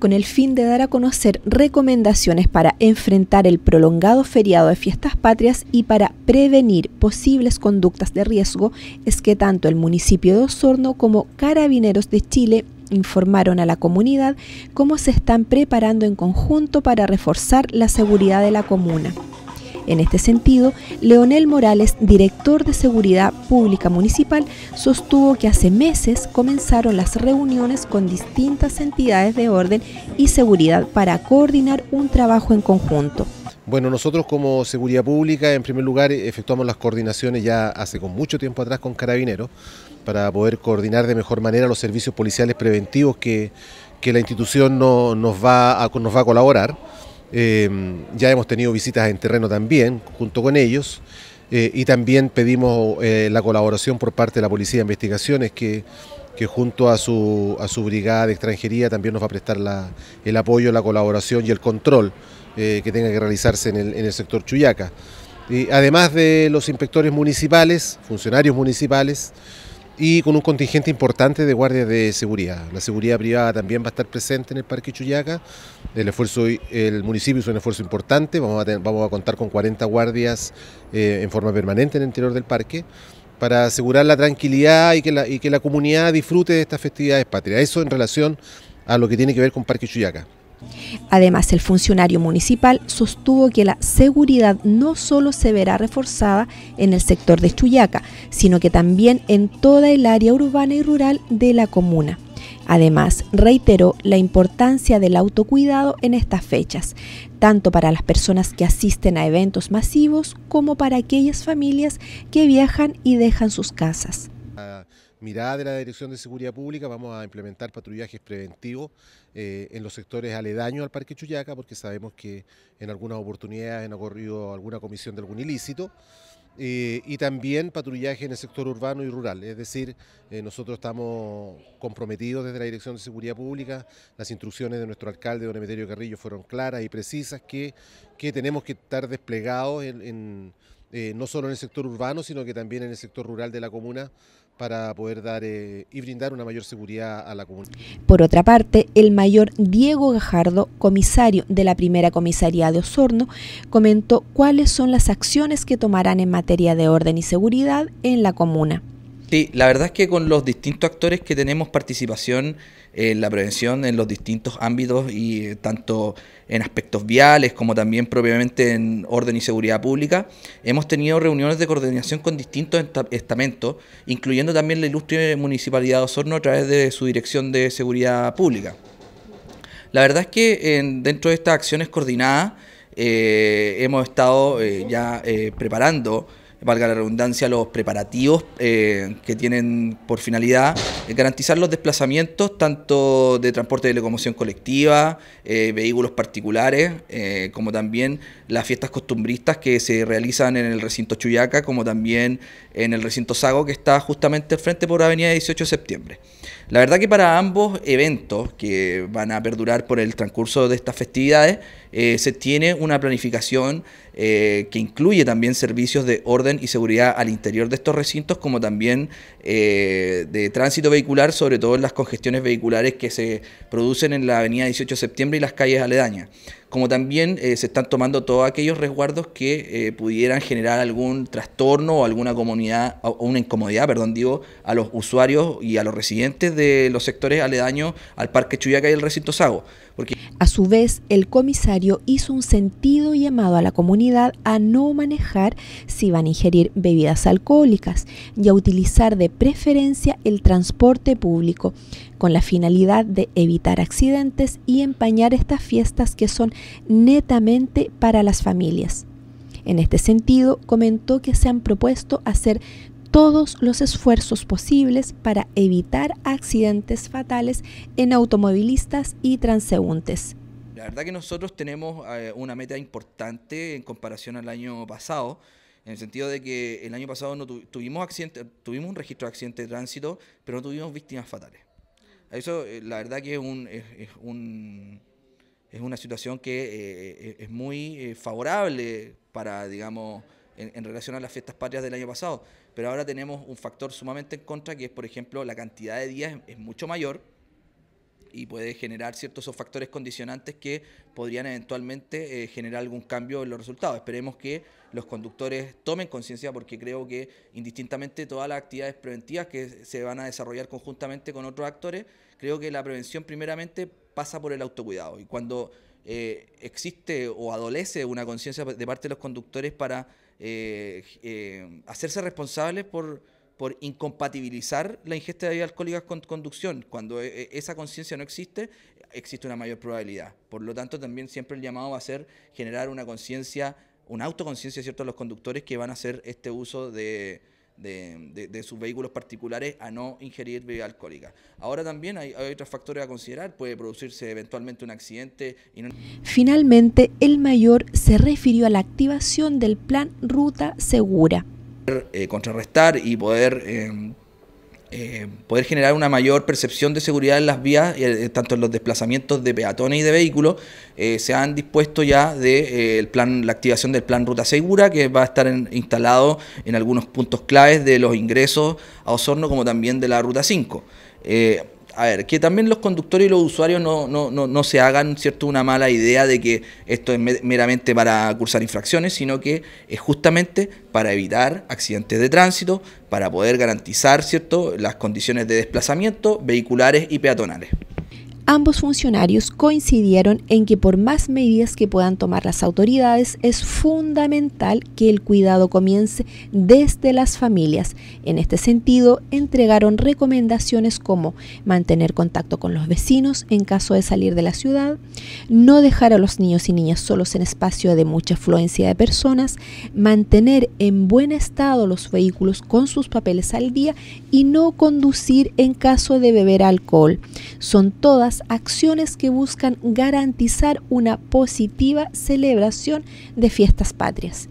con el fin de dar a conocer recomendaciones para enfrentar el prolongado feriado de fiestas patrias y para prevenir posibles conductas de riesgo, es que tanto el municipio de Osorno como Carabineros de Chile informaron a la comunidad cómo se están preparando en conjunto para reforzar la seguridad de la comuna. En este sentido, Leonel Morales, director de Seguridad Pública Municipal, sostuvo que hace meses comenzaron las reuniones con distintas entidades de orden y seguridad para coordinar un trabajo en conjunto. Bueno, nosotros como Seguridad Pública, en primer lugar, efectuamos las coordinaciones ya hace con mucho tiempo atrás con Carabineros para poder coordinar de mejor manera los servicios policiales preventivos que, que la institución no, nos, va nos va a colaborar. Em, ya hemos tenido visitas en terreno también, junto con ellos. Eh, y también pedimos eh, la colaboración por parte de la Policía de Investigaciones, que, que junto a su, a su brigada de extranjería también nos va a prestar el apoyo, la colaboración y el control eh, que tenga que realizarse en el, en el sector Chuyaca. Y además de los inspectores municipales, funcionarios municipales, y con un contingente importante de guardias de seguridad. La seguridad privada también va a estar presente en el Parque Chuyaca. El, esfuerzo, el municipio es un esfuerzo importante, vamos a, vamos a contar con 40 guardias eh, en forma permanente en el interior del parque para asegurar la tranquilidad y que la, y que la comunidad disfrute de estas festividades patrias. Eso en relación a lo que tiene que ver con Parque Chuyaca. Además, el funcionario municipal sostuvo que la seguridad no solo se verá reforzada en el sector de Chuyaca, sino que también en toda el área urbana y rural de la comuna. Además, reiteró la importancia del autocuidado en estas fechas, tanto para las personas que asisten a eventos masivos como para aquellas familias que viajan y dejan sus casas. Ah, mirada de la Dirección de Seguridad Pública vamos a implementar patrullajes preventivos eh, en los sectores aledaños al Parque Chuyaca, porque sabemos que en algunas oportunidades han ocurrido alguna comisión de algún ilícito. Eh, y también patrullaje en el sector urbano y rural. Es decir, eh, nosotros estamos comprometidos desde la Dirección de Seguridad Pública, las instrucciones de nuestro alcalde, don Emeterio Carrillo, fueron claras y precisas que, que tenemos que estar desplegados en, no solo en el sector urbano, sino que también en el sector rural de la comuna para poder dar eh, y brindar una mayor seguridad a la comunidad. Por otra parte, el mayor Diego Gajardo, comisario de la primera comisaría de Osorno, comentó cuáles son las acciones que tomarán en materia de orden y seguridad en la comuna. Sí, la verdad es que con los distintos actores que tenemos participación en la prevención en los distintos ámbitos y eh, tanto en aspectos viales como también propiamente en orden y seguridad pública, hemos tenido reuniones de coordinación con distintos estamentos, incluyendo también la ilustre Municipalidad de Osorno a través de su Dirección de Seguridad Pública. La verdad es que dentro de estas acciones coordinadas eh, hemos estado eh, ya preparando valga la redundancia, los preparativos eh, que tienen por finalidad eh, garantizar los desplazamientos tanto de transporte de locomoción colectiva, eh, vehículos particulares, como también las fiestas costumbristas que se realizan en el recinto Chuyaca, como también en el recinto Sago que está justamente enfrente frente por Avenida 18 de Septiembre. La verdad que para ambos eventos que van a perdurar por el transcurso de estas festividades, eh, se tiene una planificación eh, que incluye también servicios de orden y seguridad al interior de estos recintos, como también eh, de tránsito vehicular, sobre todo en las congestiones vehiculares que se producen en la avenida 18 de septiembre y las calles aledañas. Como también se están tomando todos aquellos resguardos que pudieran generar algún trastorno o alguna comunidad, o una incomodidad, perdón, digo, a los usuarios y a los residentes de los sectores aledaños al Parque Chuyaca y el recinto Sago. Porque... A su vez, el comisario hizo un sentido llamado a la comunidad a no manejar si van a ingerir bebidas alcohólicas y a utilizar de preferencia el transporte público, con la finalidad de evitar accidentes y empañar estas fiestas que son netamente para las familias. En este sentido, comentó que se han propuesto hacer todos los esfuerzos posibles para evitar accidentes fatales en automovilistas y transeúntes. La verdad que nosotros tenemos eh, una meta importante en comparación al año pasado, en el sentido de que el año pasado no tuvimos, accidente, tuvimos un registro de accidentes de tránsito, pero no tuvimos víctimas fatales. Eso eh, la verdad que es, un, es, un, es una situación que eh, es muy favorable para, digamos, en, relación a las fiestas patrias del año pasado. Pero ahora tenemos un factor sumamente en contra, que es, por ejemplo, la cantidad de días es mucho mayor y puede generar ciertos factores condicionantes que podrían eventualmente eh, generar algún cambio en los resultados. Esperemos que los conductores tomen conciencia porque creo que indistintamente todas las actividades preventivas que se van a desarrollar conjuntamente con otros actores, creo que la prevención primeramente pasa por el autocuidado y cuando eh, existe o adolece una conciencia de parte de los conductores para eh, hacerse responsables por por incompatibilizar la ingesta de bebidas alcohólicas con conducción. Cuando e, e, esa conciencia no existe, existe una mayor probabilidad. Por lo tanto, también siempre el llamado va a ser generar una conciencia, una autoconciencia, ¿cierto?, a los conductores que van a hacer este uso de, sus vehículos particulares a no ingerir bebidas alcohólica. Ahora también hay, otros factores a considerar, puede producirse eventualmente un accidente. Finalmente, el mayor se refirió a la activación del plan Ruta Segura eh, contrarrestar y poder, em, eh, poder generar una mayor percepción de seguridad en las vías, eh, tanto en los desplazamientos de peatones y de vehículos, se han dispuesto ya de plan, la activación del plan Ruta Segura, que va a estar instalado en algunos puntos claves de los ingresos a Osorno, como también de la Ruta 5 a ver, que también los conductores y los usuarios no, se hagan cierto una mala idea de que esto es meramente para cursar infracciones, sino que es justamente para evitar accidentes de tránsito, para poder garantizar cierto las condiciones de desplazamiento vehiculares y peatonales. Ambos funcionarios coincidieron en que por más medidas que puedan tomar las autoridades, es fundamental que el cuidado comience desde las familias. En este sentido, entregaron recomendaciones como mantener contacto con los vecinos en caso de salir de la ciudad, no dejar a los niños y niñas solos en espacio de mucha afluencia de personas, mantener en buen estado los vehículos con sus papeles al día y no conducir en caso de beber alcohol. Son todas acciones que buscan garantizar una positiva celebración de fiestas patrias.